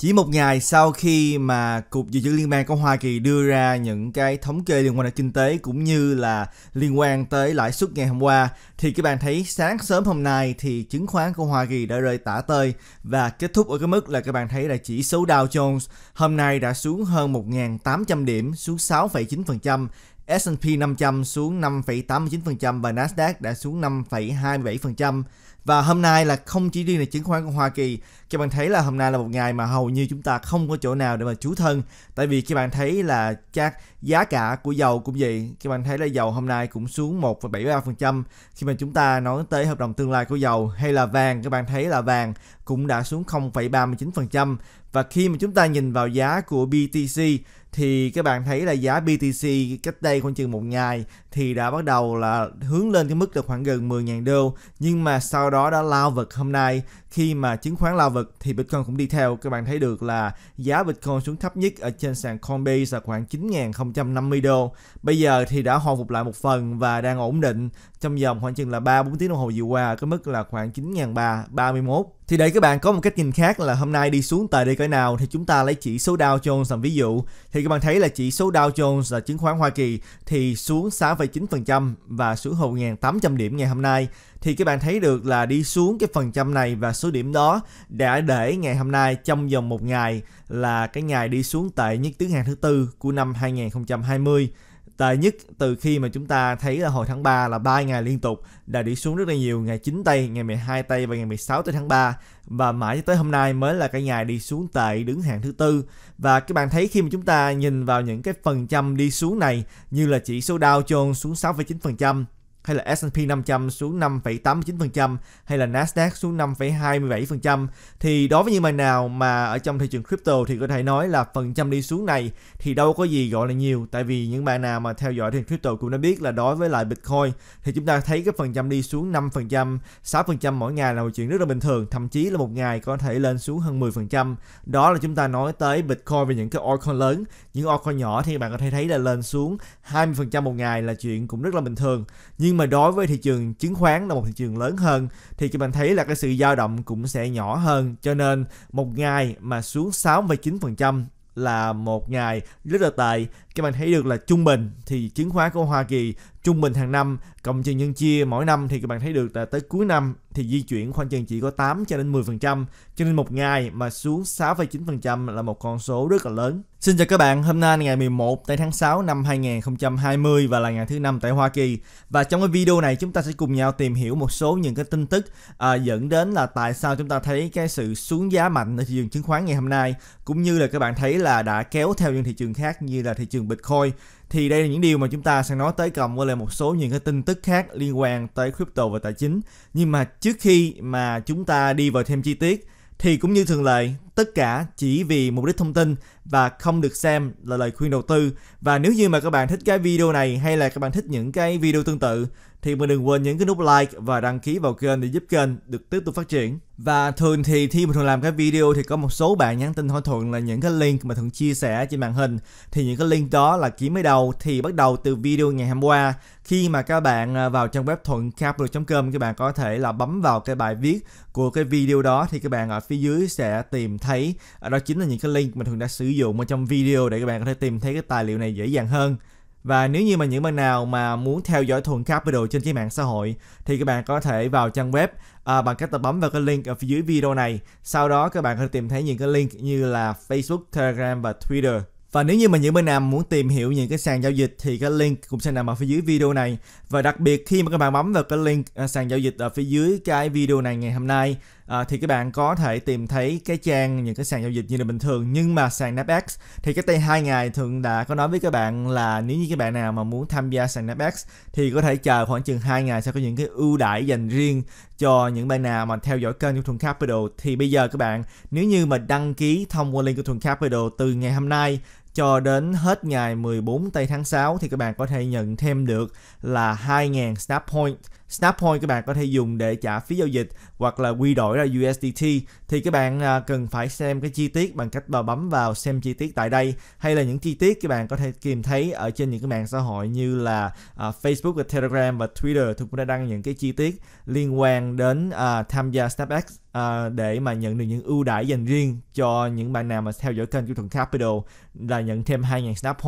Chỉ một ngày sau khi mà Cục Dự trữ Liên bang của Hoa Kỳ đưa ra những cái thống kê liên quan đến kinh tế cũng như là liên quan tới lãi suất ngày hôm qua thì các bạn thấy sáng sớm hôm nay thì chứng khoán của Hoa Kỳ đã rơi tả tơi và kết thúc ở cái mức là các bạn thấy là chỉ số Dow Jones hôm nay đã xuống hơn 1.800 điểm xuống 6,9%. S&P 500 xuống 5,89% và Nasdaq đã xuống 5,27% và hôm nay là không chỉ riêng là chứng khoán của Hoa Kỳ các bạn thấy là hôm nay là một ngày mà hầu như chúng ta không có chỗ nào để mà trú thân tại vì các bạn thấy là chắc giá cả của dầu cũng vậy các bạn thấy là dầu hôm nay cũng xuống 1,73% khi mà chúng ta nói tới hợp đồng tương lai của dầu hay là vàng các bạn thấy là vàng cũng đã xuống 0,39% và khi mà chúng ta nhìn vào giá của BTC thì các bạn thấy là giá BTC cách đây khoảng chừng một ngày thì đã bắt đầu là hướng lên cái mức là khoảng gần 10.000 đô nhưng mà sau đó đã lao vật hôm nay khi mà chứng khoán lao vật thì Bitcoin cũng đi theo các bạn thấy được là giá Bitcoin xuống thấp nhất ở trên sàn Coinbase là khoảng 9.050 đô bây giờ thì đã hồi phục lại một phần và đang ổn định trong vòng khoảng chừng là 3-4 tiếng đồng hồ vừa qua ở cái mức là khoảng 9.331 thì để các bạn có một cách nhìn khác là hôm nay đi xuống tờ đây cỡ nào thì chúng ta lấy chỉ số Dow Jones làm ví dụ. Thì các bạn thấy là chỉ số Dow Jones là chứng khoán Hoa Kỳ thì xuống 6,9% và xuống hầu 1.800 điểm ngày hôm nay. Thì các bạn thấy được là đi xuống cái phần trăm này và số điểm đó đã để ngày hôm nay trong vòng một ngày là cái ngày đi xuống tệ nhất thứ hàng thứ tư của năm 2020 tệ nhất từ khi mà chúng ta thấy là hồi tháng 3 là 3 ngày liên tục đã đi xuống rất là nhiều ngày 9 tây, ngày 12 tây và ngày 16 tây tháng 3 và mãi tới hôm nay mới là cái ngày đi xuống tệ đứng hạng thứ tư và các bạn thấy khi mà chúng ta nhìn vào những cái phần trăm đi xuống này như là chỉ số Dow Jones xuống 6,9%, hay là S&P 500 xuống 5,89% hay là Nasdaq xuống 5,27% thì đối với những bài nào mà ở trong thị trường crypto thì có thể nói là phần trăm đi xuống này thì đâu có gì gọi là nhiều tại vì những bạn nào mà theo dõi thị trường crypto cũng đã biết là đối với lại Bitcoin thì chúng ta thấy cái phần trăm đi xuống 5%, 6% mỗi ngày là một chuyện rất là bình thường, thậm chí là một ngày có thể lên xuống hơn 10%. Đó là chúng ta nói tới Bitcoin về những cái altcoin lớn, những altcoin nhỏ thì bạn có thể thấy là lên xuống 20% một ngày là chuyện cũng rất là bình thường. Nhưng mà đối với thị trường chứng khoán là một thị trường lớn hơn thì các bạn thấy là cái sự dao động cũng sẽ nhỏ hơn cho nên một ngày mà xuống 6,9% là một ngày rất là tệ các bạn thấy được là trung bình thì chứng khoán của Hoa Kỳ trung bình hàng năm cộng trừ nhân chia mỗi năm thì các bạn thấy được là tới cuối năm thì di chuyển khoảng chừng chỉ có 8 cho đến 10% cho nên một ngày mà xuống 6,9% là một con số rất là lớn. Xin chào các bạn, hôm nay ngày 11 tại tháng 6 năm 2020 và là ngày thứ năm tại Hoa Kỳ. Và trong cái video này chúng ta sẽ cùng nhau tìm hiểu một số những cái tin tức à, dẫn đến là tại sao chúng ta thấy cái sự xuống giá mạnh ở thị trường chứng khoán ngày hôm nay cũng như là các bạn thấy là đã kéo theo những thị trường khác như là thị trường Bitcoin thì đây là những điều mà chúng ta sẽ nói tới cộng với lại một số những cái tin tức khác liên quan tới crypto và tài chính nhưng mà trước khi mà chúng ta đi vào thêm chi tiết thì cũng như thường lệ tất cả chỉ vì mục đích thông tin và không được xem là lời khuyên đầu tư và nếu như mà các bạn thích cái video này hay là các bạn thích những cái video tương tự thì mình đừng quên nhấn cái nút like và đăng ký vào kênh để giúp kênh được tiếp tục phát triển. Và thường thì khi mình thường làm cái video thì có một số bạn nhắn tin hỏi Thuận là những cái link mà Thuận chia sẻ trên màn hình thì những cái link đó là kiếm mới đầu thì bắt đầu từ video ngày hôm qua khi mà các bạn à, vào trang web thuận capital.com các bạn có thể là bấm vào cái bài viết của cái video đó thì các bạn ở phía dưới sẽ tìm thấy đó chính là những cái link mà Thuận đã sử dụng ở trong video để các bạn có thể tìm thấy cái tài liệu này dễ dàng hơn. Và nếu như mà những bạn nào mà muốn theo dõi thuần video trên cái mạng xã hội thì các bạn có thể vào trang web à, bằng cách bấm vào cái link ở phía dưới video này. Sau đó các bạn có thể tìm thấy những cái link như là Facebook, Telegram và Twitter và nếu như mà những bên nào muốn tìm hiểu những cái sàn giao dịch thì cái link cũng sẽ nằm ở phía dưới video này. Và đặc biệt khi mà các bạn bấm vào cái link à, sàn giao dịch ở phía dưới cái video này ngày hôm nay à, thì các bạn có thể tìm thấy cái trang những cái sàn giao dịch như là bình thường nhưng mà sàn Napex thì cái tay hai ngày thường đã có nói với các bạn là nếu như các bạn nào mà muốn tham gia sàn Napex thì có thể chờ khoảng chừng 2 ngày sẽ có những cái ưu đãi dành riêng cho những bạn nào mà theo dõi kênh của Thuần Capital thì bây giờ các bạn nếu như mà đăng ký thông qua link của Thuần Capital từ ngày hôm nay cho đến hết ngày 14 tây tháng 6 thì các bạn có thể nhận thêm được là 2.000 Snap Point Snappoint các bạn có thể dùng để trả phí giao dịch hoặc là quy đổi ra USDT thì các bạn à, cần phải xem cái chi tiết bằng cách bấm vào xem chi tiết tại đây hay là những chi tiết các bạn có thể tìm thấy ở trên những cái mạng xã hội như là uh, Facebook và Telegram và Twitter tôi cũng đã đăng những cái chi tiết liên quan đến uh, tham gia SnapX uh, để mà nhận được những ưu đãi dành riêng cho những bạn nào mà theo dõi kênh của Thuận Capital là nhận thêm 2.000 Snap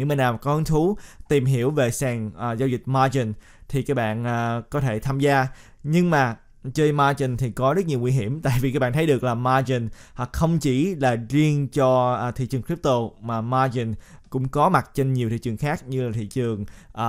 những bạn nào có hứng thú tìm hiểu về sàn uh, giao dịch margin thì các bạn uh, có thể tham gia nhưng mà chơi margin thì có rất nhiều nguy hiểm tại vì các bạn thấy được là margin à, không chỉ là riêng cho thị trường crypto mà margin cũng có mặt trên nhiều thị trường khác như là thị trường uh,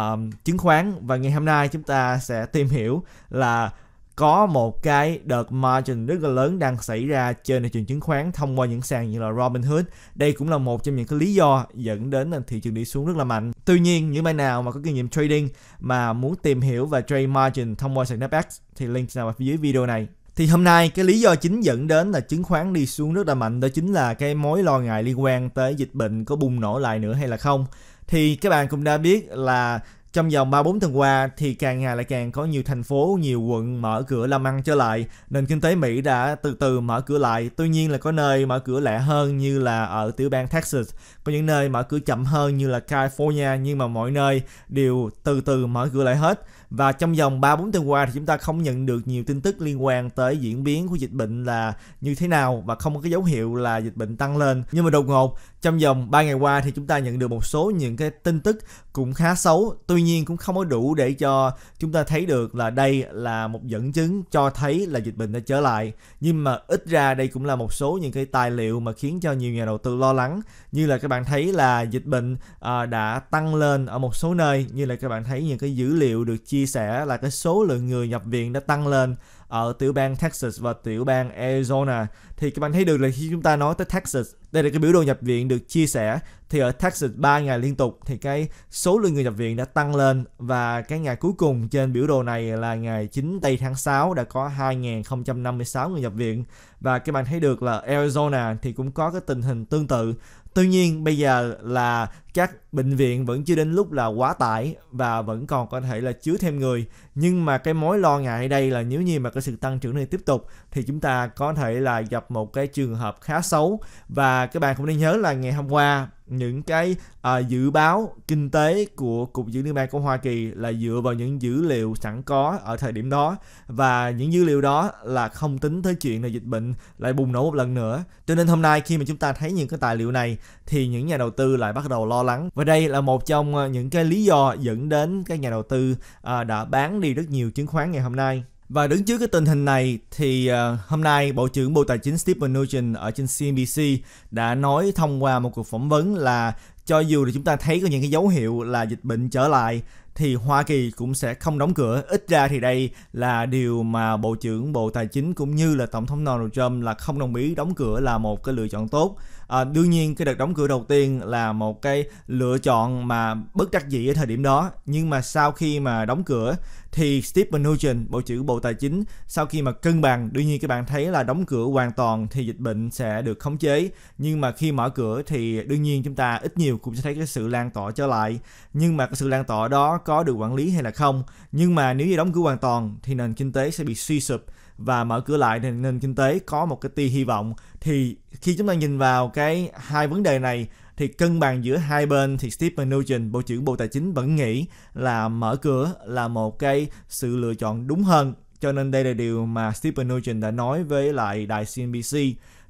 chứng khoán và ngày hôm nay chúng ta sẽ tìm hiểu là có một cái đợt margin rất là lớn đang xảy ra trên thị trường chứng khoán thông qua những sàn như là Robinhood. Đây cũng là một trong những cái lý do dẫn đến là thị trường đi xuống rất là mạnh. Tuy nhiên, những bạn nào mà có kinh nghiệm trading mà muốn tìm hiểu và trade margin thông qua sàn Nasdaq thì link nào ở phía dưới video này. Thì hôm nay cái lý do chính dẫn đến là chứng khoán đi xuống rất là mạnh đó chính là cái mối lo ngại liên quan tới dịch bệnh có bùng nổ lại nữa hay là không. Thì các bạn cũng đã biết là trong vòng 3-4 tuần qua thì càng ngày lại càng có nhiều thành phố, nhiều quận mở cửa làm ăn trở lại. Nền kinh tế Mỹ đã từ từ mở cửa lại. Tuy nhiên là có nơi mở cửa lẹ hơn như là ở tiểu bang Texas. Có những nơi mở cửa chậm hơn như là California nhưng mà mọi nơi đều từ từ mở cửa lại hết. Và trong vòng 3-4 tuần qua thì chúng ta không nhận được nhiều tin tức liên quan tới diễn biến của dịch bệnh là như thế nào và không có cái dấu hiệu là dịch bệnh tăng lên. Nhưng mà đột ngột trong vòng 3 ngày qua thì chúng ta nhận được một số những cái tin tức cũng khá xấu tuy nhiên cũng không có đủ để cho chúng ta thấy được là đây là một dẫn chứng cho thấy là dịch bệnh đã trở lại nhưng mà ít ra đây cũng là một số những cái tài liệu mà khiến cho nhiều nhà đầu tư lo lắng như là các bạn thấy là dịch bệnh à, đã tăng lên ở một số nơi như là các bạn thấy những cái dữ liệu được chia sẻ là cái số lượng người nhập viện đã tăng lên ở tiểu bang Texas và tiểu bang Arizona thì các bạn thấy được là khi chúng ta nói tới Texas đây là cái biểu đồ nhập viện được chia sẻ thì ở Texas 3 ngày liên tục thì cái số lượng người nhập viện đã tăng lên và cái ngày cuối cùng trên biểu đồ này là ngày 9 tây tháng 6 đã có 2.056 người nhập viện và các bạn thấy được là Arizona thì cũng có cái tình hình tương tự Tuy nhiên bây giờ là các bệnh viện vẫn chưa đến lúc là quá tải và vẫn còn có thể là chứa thêm người nhưng mà cái mối lo ngại đây là nếu như mà cái sự tăng trưởng này tiếp tục thì chúng ta có thể là gặp một cái trường hợp khá xấu và các bạn cũng nên nhớ là ngày hôm qua những cái à, dự báo kinh tế của cục dự trữ bang của Hoa Kỳ là dựa vào những dữ liệu sẵn có ở thời điểm đó và những dữ liệu đó là không tính tới chuyện là dịch bệnh lại bùng nổ một lần nữa cho nên hôm nay khi mà chúng ta thấy những cái tài liệu này thì những nhà đầu tư lại bắt đầu lo lắng và đây là một trong ờ, những cái lý do dẫn đến các nhà đầu tư ờ, đã bán đi rất nhiều chứng khoán ngày hôm nay và đứng trước cái tình hình này thì ờ, hôm nay Bộ trưởng Bộ Tài chính Stephen Mnuchin ở trên CNBC đã nói thông qua một cuộc phỏng vấn là cho dù là chúng ta thấy có những cái dấu hiệu là dịch bệnh trở lại thì Hoa Kỳ cũng sẽ không đóng cửa. Ít ra thì đây là điều mà Bộ trưởng Bộ Tài chính cũng như là Tổng thống Donald Trump là không đồng ý đóng cửa là một cái lựa chọn tốt. À, đương nhiên cái đợt đóng cửa đầu tiên là một cái lựa chọn mà bất đắc dĩ ở thời điểm đó. Nhưng mà sau khi mà đóng cửa thì Steve Mnuchin, Bộ trưởng Bộ Tài chính, sau khi mà cân bằng, đương nhiên các bạn thấy là đóng cửa hoàn toàn thì dịch bệnh sẽ được khống chế. Nhưng mà khi mở cửa thì đương nhiên chúng ta ít nhiều cũng sẽ thấy cái sự lan tỏa trở lại. Nhưng mà cái sự lan tỏa đó có được quản lý hay là không? Nhưng mà nếu như đóng cửa hoàn toàn thì nền kinh tế sẽ bị suy sụp và mở cửa lại thì nền kinh tế có một cái tia hy vọng thì khi chúng ta nhìn vào cái hai vấn đề này thì cân bằng giữa hai bên thì Stephen Nugent, Bộ trưởng Bộ Tài chính vẫn nghĩ là mở cửa là một cái sự lựa chọn đúng hơn. Cho nên đây là điều mà Stephen Nugent đã nói với lại đài CNBC.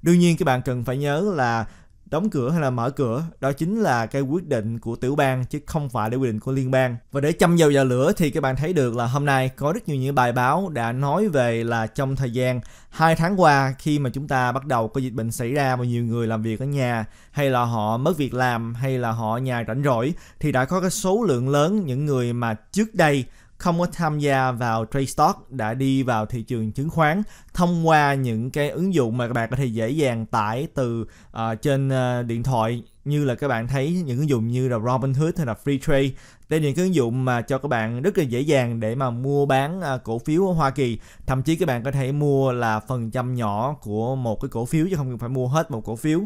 Đương nhiên các bạn cần phải nhớ là đóng cửa hay là mở cửa đó chính là cái quyết định của tiểu bang chứ không phải là quyết định của liên bang và để châm dầu vào lửa thì các bạn thấy được là hôm nay có rất nhiều những bài báo đã nói về là trong thời gian hai tháng qua khi mà chúng ta bắt đầu có dịch bệnh xảy ra và nhiều người làm việc ở nhà hay là họ mất việc làm hay là họ nhà rảnh rỗi thì đã có cái số lượng lớn những người mà trước đây không có tham gia vào trade stock đã đi vào thị trường chứng khoán thông qua những cái ứng dụng mà các bạn có thể dễ dàng tải từ uh, trên uh, điện thoại như là các bạn thấy những ứng dụng như là Robinhood hay là Free Trade đây là những cái ứng dụng mà cho các bạn rất là dễ dàng để mà mua bán ờ, cổ phiếu ở Hoa Kỳ thậm chí các bạn có thể mua là phần trăm nhỏ của một cái cổ phiếu chứ không cần phải mua hết một cổ phiếu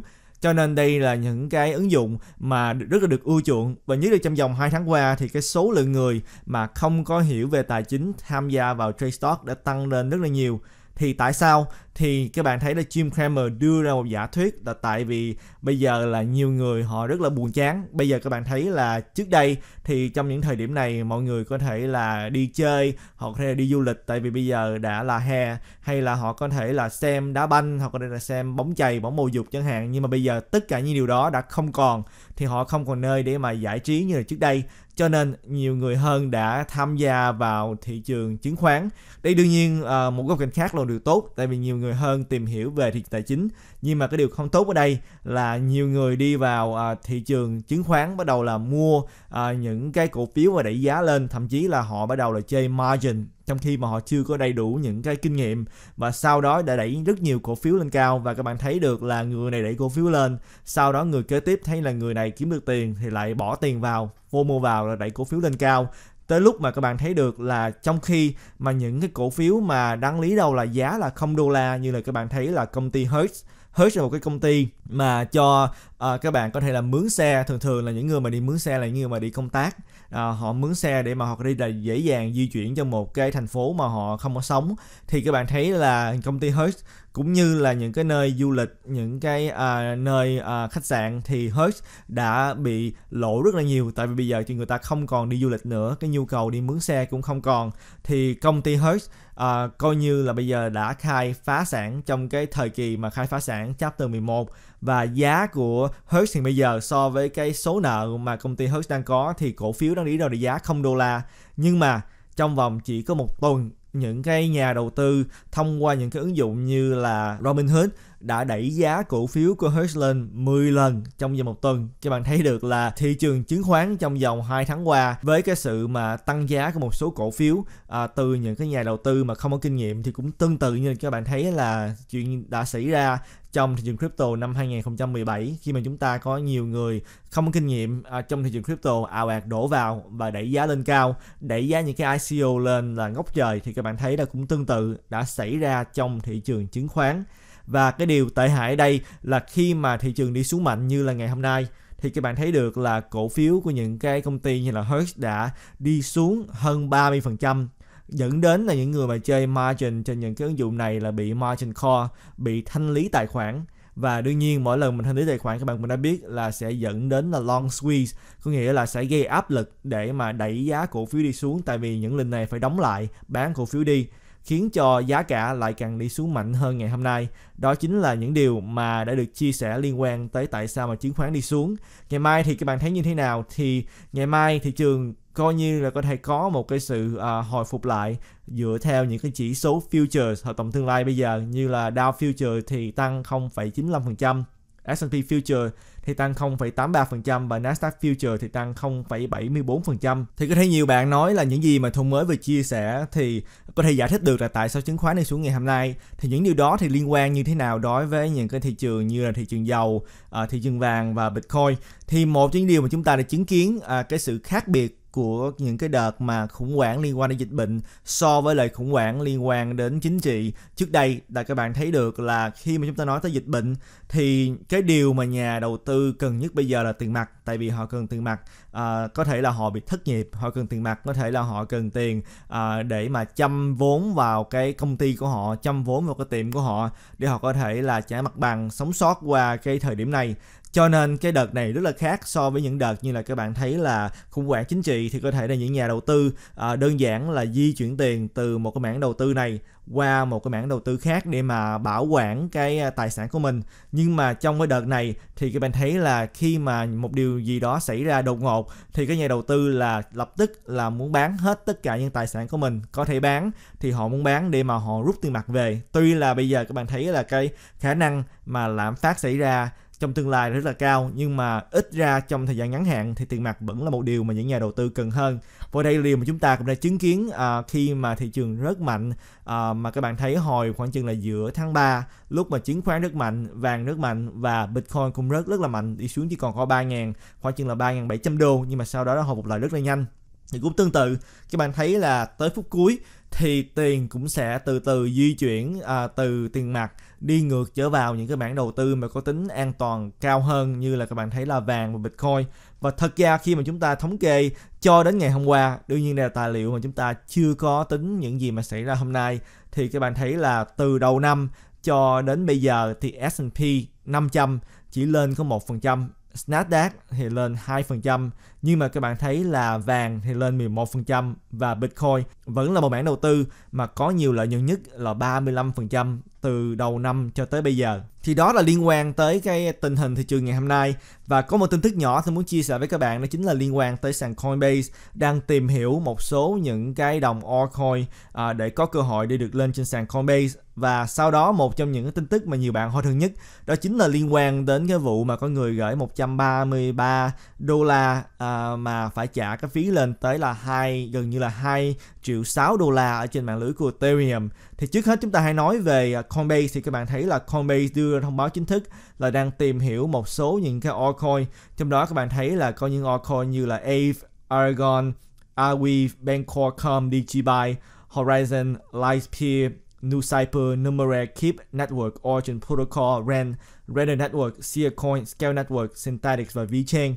cho nên đây là những cái ứng dụng mà rất là được ưa chuộng và nhất là trong vòng 2 tháng qua thì cái số lượng người mà không có hiểu về tài chính tham gia vào trade stock đã tăng lên rất là nhiều thì tại sao thì các bạn thấy là Jim Cramer đưa ra một giả thuyết là tại vì bây giờ là nhiều người họ rất là buồn chán bây giờ các bạn thấy là trước đây thì trong những thời điểm này mọi người có thể là đi chơi họ có thể là đi du lịch tại vì bây giờ đã là hè hay là họ có thể là xem đá banh hoặc có thể là xem bóng chày bóng bầu dục chẳng hạn nhưng mà bây giờ tất cả những điều đó đã không còn thì họ không còn nơi để mà giải trí như là trước đây cho nên nhiều người hơn đã tham gia vào thị trường chứng khoán đây đương nhiên ờ, một góc cạnh khác là điều tốt tại vì nhiều người người hơn tìm hiểu về thị trường tài chính nhưng mà cái điều không tốt ở đây là nhiều người đi vào à, thị trường chứng khoán bắt đầu là mua à, những cái cổ phiếu và đẩy giá lên thậm chí là họ bắt đầu là chơi margin trong khi mà họ chưa có đầy đủ những cái kinh nghiệm và sau đó đã đẩy rất nhiều cổ phiếu lên cao và các bạn thấy được là người này đẩy cổ phiếu lên sau đó người kế tiếp thấy là người này kiếm được tiền thì lại bỏ tiền vào vô mua vào là đẩy cổ phiếu lên cao tới lúc mà các bạn thấy được là trong khi mà những cái cổ phiếu mà đáng lý đâu là giá là không đô la như là các bạn thấy là công ty Hertz Hertz là một cái công ty mà cho à, các bạn có thể là mướn xe thường thường là những người mà đi mướn xe là những người mà đi công tác à, họ mướn xe để mà họ đi là dễ dàng di chuyển cho một cái thành phố mà họ không có sống thì các bạn thấy là công ty Hertz cũng như là những cái nơi du lịch những cái à, nơi à, khách sạn thì Hertz đã bị lỗ rất là nhiều tại vì bây giờ thì người ta không còn đi du lịch nữa cái nhu cầu đi mướn xe cũng không còn thì công ty Hertz à, coi như là bây giờ đã khai phá sản trong cái thời kỳ mà khai phá sản chapter 11 và giá của Hertz hiện bây giờ so với cái số nợ mà công ty Hertz đang có thì cổ phiếu đang đi đâu được giá 0 đô la nhưng mà trong vòng chỉ có một tuần những cái nhà đầu tư thông qua những cái ứng dụng như là Robinhood đã đẩy giá cổ phiếu của Hertz lên 10 lần trong vòng một tuần. Các bạn thấy được là thị trường chứng khoán trong vòng 2 tháng qua với cái sự mà tăng giá của một số cổ phiếu à, từ những cái nhà đầu tư mà không có kinh nghiệm thì cũng tương tự như các bạn thấy là chuyện đã xảy ra trong thị trường crypto năm 2017 khi mà chúng ta có nhiều người không có kinh nghiệm à, trong thị trường crypto ào ạt đổ vào và đẩy giá lên cao, đẩy giá những cái ICO lên là ngốc trời thì các bạn thấy là cũng tương tự đã xảy ra trong thị trường chứng khoán và cái điều tệ hại ở đây là khi mà thị trường đi xuống mạnh như là ngày hôm nay thì các bạn thấy được là cổ phiếu của những cái công ty như là Hertz đã đi xuống hơn 30% dẫn đến là những người mà chơi margin trên những cái ứng dụng này là bị margin call, bị thanh lý tài khoản và đương nhiên mỗi lần mình thanh lý tài khoản các bạn cũng đã biết là sẽ dẫn đến là long squeeze có nghĩa là sẽ gây áp lực để mà đẩy giá cổ phiếu đi xuống tại vì những lần này phải đóng lại bán cổ phiếu đi khiến cho giá cả lại càng đi xuống mạnh hơn ngày hôm nay. Đó chính là những điều mà đã được chia sẻ liên quan tới tại sao mà chứng khoán đi xuống. Ngày mai thì các bạn thấy như thế nào? Thì ngày mai thị trường coi như là có thể có một cái sự à, hồi phục lại dựa theo những cái chỉ số futures hợp đồng tương lai bây giờ như là Dow futures thì tăng 0,95%, S&P Future thì tăng 0,83% và Nasdaq Future thì tăng 0,74%. Thì có thể nhiều bạn nói là những gì mà thu mới vừa chia sẻ thì có thể giải thích được là tại sao chứng khoán này xuống ngày hôm nay. Thì những điều đó thì liên quan như thế nào đối với những cái thị trường như là thị trường dầu, à, thị trường vàng và Bitcoin. Thì một trong những điều mà chúng ta đã chứng kiến à, cái sự khác biệt của những cái đợt mà khủng hoảng liên quan đến dịch bệnh so với lại khủng hoảng liên quan đến chính trị trước đây là các bạn thấy được là khi mà chúng ta nói tới dịch bệnh thì cái điều mà nhà đầu tư cần nhất bây giờ là tiền mặt tại vì họ cần tiền mặt à, có thể là họ bị thất nghiệp họ cần tiền mặt có thể là họ cần tiền à, để mà chăm vốn vào cái công ty của họ chăm vốn vào cái tiệm của họ để họ có thể là trả mặt bằng sống sót qua cái thời điểm này cho nên cái đợt này rất là khác so với những đợt như là các bạn thấy là khủng hoảng chính trị thì có thể là những nhà đầu tư à, đơn giản là di chuyển tiền từ một cái mảng đầu tư này qua một cái mảng đầu tư khác để mà bảo quản cái à, tài sản của mình nhưng mà trong cái đợt này thì các bạn thấy là khi mà một điều gì đó xảy ra đột ngột thì cái nhà đầu tư là lập tức là muốn bán hết tất cả những tài sản của mình có thể bán thì họ muốn bán để mà họ rút tiền mặt về tuy là bây giờ các bạn thấy là cái khả năng mà lạm phát xảy ra trong tương lai rất là cao nhưng mà ít ra trong thời gian ngắn hạn thì tiền mặt vẫn là một điều mà những nhà đầu tư cần hơn và đây là điều mà chúng ta cũng đã chứng kiến à, khi mà thị trường rất mạnh à, mà các bạn thấy hồi khoảng chừng là giữa tháng 3 lúc mà chứng khoán rất mạnh vàng rất mạnh và bitcoin cũng rất rất là mạnh đi xuống chỉ còn có 3.000 khoảng chừng là 3.700 đô nhưng mà sau đó nó hồi phục lại rất là nhanh thì cũng tương tự các bạn thấy là tới phút cuối thì tiền cũng sẽ từ từ di chuyển à, từ tiền mặt đi ngược trở vào những cái mảng đầu tư mà có tính an toàn cao hơn như là các bạn thấy là vàng và bitcoin và thật ra khi mà chúng ta thống kê cho đến ngày hôm qua đương nhiên đây là tài liệu mà chúng ta chưa có tính những gì mà xảy ra hôm nay thì các bạn thấy là từ đầu năm cho đến bây giờ thì S&P 500 chỉ lên có 1% Nasdaq thì lên 2%, nhưng mà các bạn thấy là vàng thì lên 11% và Bitcoin vẫn là một mảng đầu tư mà có nhiều lợi nhuận nhất là 35% từ đầu năm cho tới bây giờ thì đó là liên quan tới cái tình hình thị trường ngày hôm nay và có một tin tức nhỏ tôi muốn chia sẻ với các bạn đó chính là liên quan tới sàn Coinbase đang tìm hiểu một số những cái đồng altcoin à, để có cơ hội để được lên trên sàn Coinbase và sau đó một trong những cái tin tức mà nhiều bạn hỏi thường nhất đó chính là liên quan đến cái vụ mà có người gửi 133 đô la à, mà phải trả cái phí lên tới là hai gần như là 2 triệu 6 đô la ở trên mạng lưới của Ethereum thì trước hết chúng ta hãy nói về à, Coinbase thì các bạn thấy là Coinbase đưa chưa thông báo chính thức là đang tìm hiểu một số những cái altcoin. Trong đó các bạn thấy là có những altcoin như là Ave, Aragon, Aweave, Bancor.com, DigiBuy, Horizon, Lightspeed, New Cyper, Numeraire, Keep Network, Origin Protocol, Ren, Render Network, Seacoin, Scale Network, Synthetics và VeChain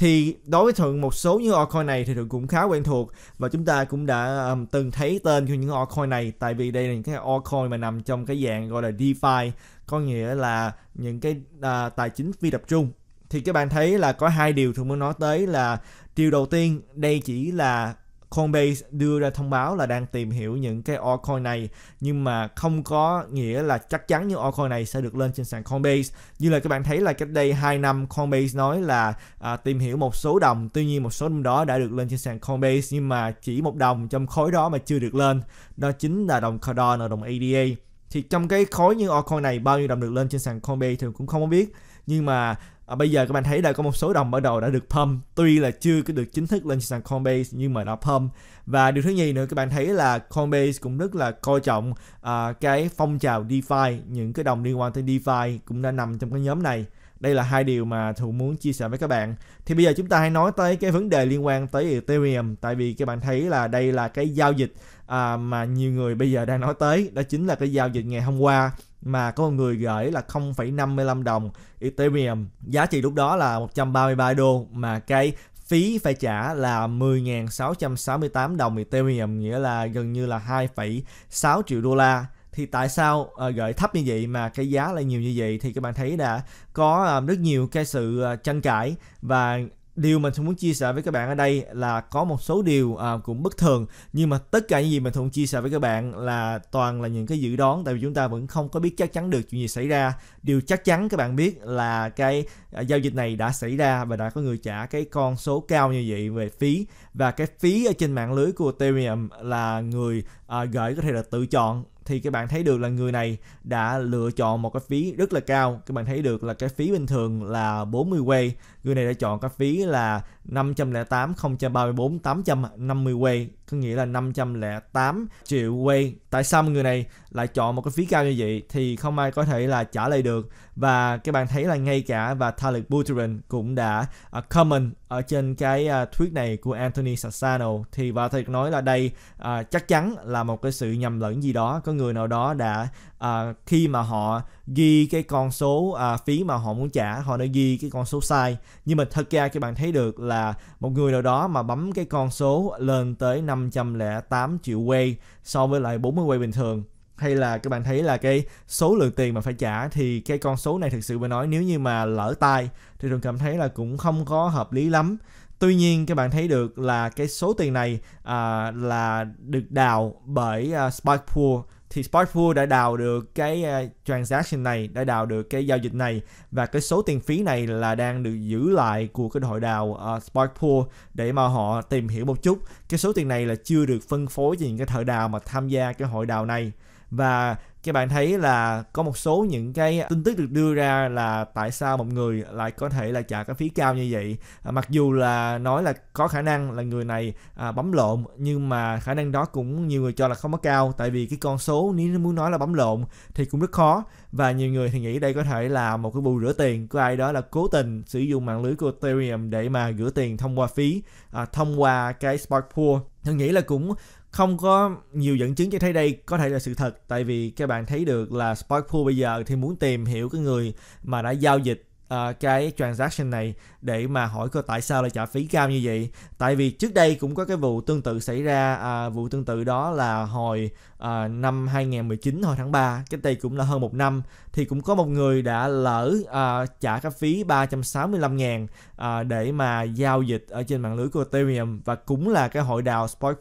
thì đối với thường một số những altcoin này thì thường cũng khá quen thuộc và chúng ta cũng đã um, từng thấy tên của những altcoin này tại vì đây là những cái altcoin mà nằm trong cái dạng gọi là DeFi có nghĩa là những cái à, tài chính phi tập trung thì các bạn thấy là có hai điều thường muốn nói tới là điều đầu tiên đây chỉ là Coinbase đưa ra thông báo là đang tìm hiểu những cái altcoin này nhưng mà không có nghĩa là chắc chắn những altcoin này sẽ được lên trên sàn Coinbase. Như là các bạn thấy là cách đây 2 năm Coinbase nói là à, tìm hiểu một số đồng, tuy nhiên một số đồng đó đã được lên trên sàn Coinbase nhưng mà chỉ một đồng trong khối đó mà chưa được lên. Đó chính là đồng Cardano đồng ADA. Thì trong cái khối những altcoin này bao nhiêu đồng được lên trên sàn Coinbase thì cũng không có biết nhưng mà à, bây giờ các bạn thấy đây có một số đồng mở đầu đã được pump tuy là chưa được chính thức lên sàn Coinbase nhưng mà nó pump và điều thứ nhì nữa các bạn thấy là Coinbase cũng rất là coi trọng à, cái phong trào DeFi những cái đồng liên quan tới DeFi cũng đã nằm trong cái nhóm này đây là hai điều mà Thụ muốn chia sẻ với các bạn. Thì bây giờ chúng ta hãy nói tới cái vấn đề liên quan tới Ethereum tại vì các bạn thấy là đây là cái giao dịch à, mà nhiều người bây giờ đang nói tới đó chính là cái giao dịch ngày hôm qua mà có một người gửi là 0,55 đồng Ethereum. Giá trị lúc đó là 133 đô mà cái phí phải trả là 10.668 đồng Ethereum nghĩa là gần như là 2,6 triệu đô la thì tại sao uh, gợi thấp như vậy mà cái giá lại nhiều như vậy thì các bạn thấy đã có uh, rất nhiều cái sự uh, tranh cãi và điều mình Thuận muốn chia sẻ với các bạn ở đây là có một số điều à, cũng bất thường nhưng mà tất cả những gì mình Thuận chia sẻ với các bạn là toàn là những cái dự đoán tại vì chúng ta vẫn không có biết chắc chắn được chuyện gì xảy ra điều chắc chắn các bạn biết là cái à, giao dịch này đã xảy ra và đã có người trả cái con số cao như vậy về phí và cái phí ở trên mạng lưới của Ethereum là người à, gửi có thể là tự chọn thì các bạn thấy được là người này đã lựa chọn một cái phí rất là cao các bạn thấy được là cái phí bình thường là 40 quay người này đã chọn cái phí là 508 034 850 Wei có nghĩa là 508 triệu Wei tại sao người này lại chọn một cái phí cao như vậy thì không ai có thể là trả lời được và các bạn thấy là ngay cả và Talik Buterin cũng đã à, comment ở trên cái uh, à, thuyết này của Anthony Sassano thì và thầy nói là đây à, chắc chắn là một cái sự nhầm lẫn gì đó có người nào đó đã à, khi mà họ ghi cái con số à, phí mà họ muốn trả họ đã ghi cái con số sai nhưng mà thật ra các bạn thấy được là một người nào đó mà bấm cái con số lên tới 508 triệu quay so với lại 40 quay bình thường hay là các bạn thấy là cái số lượng tiền mà phải trả thì cái con số này thực sự mà nói nếu như mà lỡ tay thì thường cảm thấy là cũng không có hợp lý lắm tuy nhiên các bạn thấy được là cái số tiền này à, là được đào bởi à, Spike Pool thì Sportful đã đào được cái à, transaction này, đã đào được cái giao dịch này và cái số tiền phí này là đang được giữ lại của cái đội đào uh, à, Sportful để mà họ tìm hiểu một chút. Cái số tiền này là chưa được phân phối cho những cái thợ đào mà tham gia cái hội đào này và các bạn thấy là có một số những cái tin tức được đưa ra là tại sao một người lại có thể là trả cái phí cao như vậy à, mặc dù là nói là có khả năng là người này à, bấm lộn nhưng mà khả năng đó cũng nhiều người cho là không có cao tại vì cái con số nếu muốn nói là bấm lộn thì cũng rất khó và nhiều người thì nghĩ đây có thể là một cái bù rửa tiền của ai đó là cố tình sử dụng mạng lưới của Ethereum để mà rửa tiền thông qua phí à, thông qua cái Spark Pool Tôi nghĩ là cũng không có nhiều dẫn chứng cho thấy đây có thể là sự thật tại vì các bạn thấy được là Spark bây giờ thì muốn tìm hiểu cái người mà đã giao dịch uh, cái transaction này để mà hỏi cơ tại sao lại trả phí cao như vậy tại vì trước đây cũng có cái vụ tương tự xảy ra uh, vụ tương tự đó là hồi uh, năm 2019 hồi tháng 3 cách đây cũng là hơn một năm thì cũng có một người đã lỡ uh, trả cái phí 365 000 uh, để mà giao dịch ở trên mạng lưới của Ethereum và cũng là cái hội đào Spot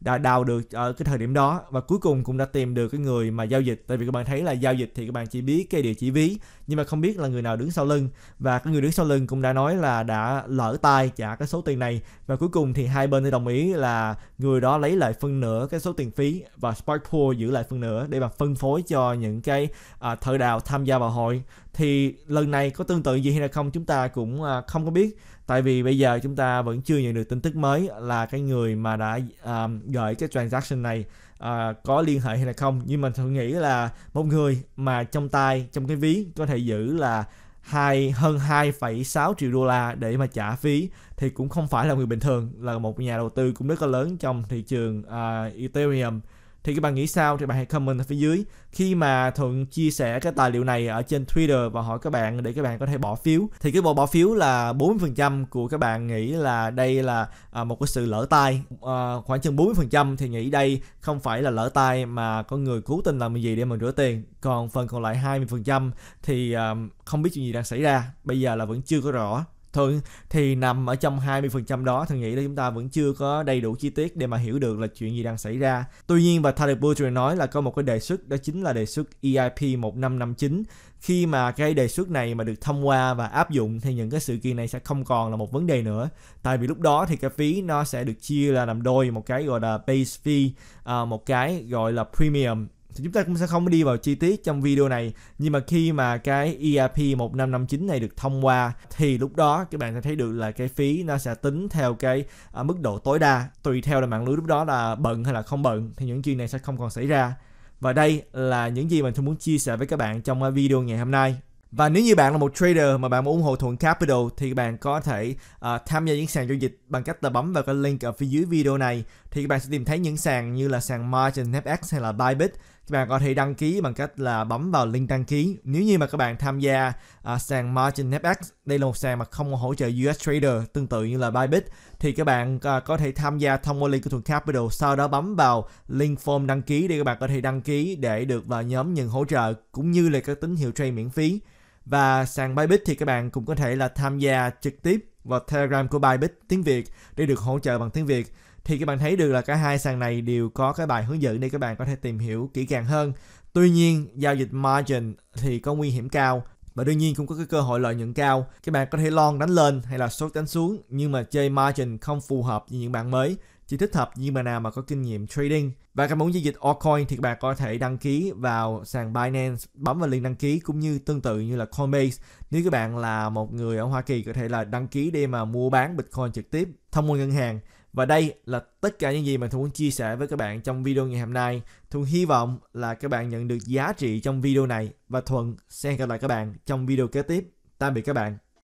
đã đào được ở cái thời điểm đó và cuối cùng cũng đã tìm được cái người mà giao dịch tại vì các bạn thấy là giao dịch thì các bạn chỉ biết cái địa chỉ ví nhưng mà không biết là người nào đứng sau lưng và cái người đứng sau lưng cũng đã nói là đã lỡ tay trả cái số tiền này và cuối cùng thì hai bên thì đồng ý là người đó lấy lại phân nửa cái số tiền phí và Spark Pool giữ lại phân nửa để mà phân phối cho những cái à, thợ đào tham gia vào hội thì lần này có tương tự gì hay là không chúng ta cũng à, không có biết tại vì bây giờ chúng ta vẫn chưa nhận được tin tức mới là cái người mà đã à, gửi cái transaction này à, có liên hệ hay là không nhưng mà tôi nghĩ là một người mà trong tay trong cái ví có thể giữ là hai hơn 2,6 triệu đô la để mà trả phí thì cũng không phải là người bình thường là một nhà đầu tư cũng rất là lớn trong thị trường uh, Ethereum thì các bạn nghĩ sao thì bạn hãy comment ở phía dưới khi mà thuận chia sẻ cái tài liệu này ở trên twitter và hỏi các bạn để các bạn có thể bỏ phiếu thì cái bộ bỏ phiếu là 40% của các bạn nghĩ là đây là à, một cái sự lỡ tay à, khoảng chừng 40% thì nghĩ đây không phải là lỡ tay mà có người cố tình làm gì để mình rửa tiền còn phần còn lại 20% thì à, không biết chuyện gì đang xảy ra bây giờ là vẫn chưa có rõ thôi thì nằm ở trong 20% đó thằng nghĩ là chúng ta vẫn chưa có đầy đủ chi tiết để mà hiểu được là chuyện gì đang xảy ra tuy nhiên và Tarek Boudre nói là có một cái đề xuất đó chính là đề xuất EIP 1559 khi mà cái đề xuất này mà được thông qua và áp dụng thì những cái sự kiện này sẽ không còn là một vấn đề nữa tại vì lúc đó thì cái phí nó sẽ được chia là làm đôi một cái gọi là base fee ờ, một cái gọi là premium thì chúng ta cũng sẽ không đi vào chi tiết trong video này nhưng mà khi mà cái ERP 1559 này được thông qua thì lúc đó các bạn sẽ thấy được là cái phí nó sẽ tính theo cái à, mức độ tối đa tùy theo là mạng lưới lúc đó là bận hay là không bận thì những chuyện này sẽ không còn xảy ra và đây là những gì mình tôi muốn chia sẻ với các bạn trong à, video ngày hôm nay và nếu như bạn là một trader mà bạn muốn ủng hộ Thuận Capital thì bạn có thể uh, tham gia những sàn giao dịch bằng cách là bấm vào cái link ở phía dưới video này thì các bạn sẽ tìm thấy những sàn như là sàn Margin, FX e hay là Bybit các bạn có thể đăng ký bằng cách là bấm vào link đăng ký nếu như mà các bạn tham gia uh, sàn margin fx đây là một sàn mà không hỗ trợ us trader tương tự như là bybit thì các bạn uh, có thể tham gia thông qua link của thuận capital sau đó bấm vào link form đăng ký để các bạn có thể đăng ký để được vào nhóm nhận hỗ trợ cũng như là các tín hiệu trade miễn phí và sàn Bybit thì các bạn cũng có thể là tham gia trực tiếp vào Telegram của Bybit tiếng Việt để được hỗ trợ bằng tiếng Việt thì các bạn thấy được là cả hai sàn này đều có cái bài hướng dẫn để các bạn có thể tìm hiểu kỹ càng hơn. Tuy nhiên, giao dịch margin thì có nguy hiểm cao và đương nhiên cũng có cái cơ hội lợi nhuận cao. Các bạn có thể lon đánh lên hay là short đánh xuống nhưng mà chơi margin không phù hợp với những bạn mới chỉ thích hợp những mà nào mà có kinh nghiệm trading. Và các muốn giao dịch altcoin thì các bạn có thể đăng ký vào sàn Binance, bấm vào link đăng ký cũng như tương tự như là Coinbase. Nếu các bạn là một người ở Hoa Kỳ có thể là đăng ký để mà mua bán Bitcoin trực tiếp thông qua ngân hàng và đây là tất cả những gì mà Thu muốn chia sẻ với các bạn trong video ngày hôm nay. Thu hy vọng là các bạn nhận được giá trị trong video này và Thuận sẽ gặp lại các bạn trong video kế tiếp. Tạm biệt các bạn.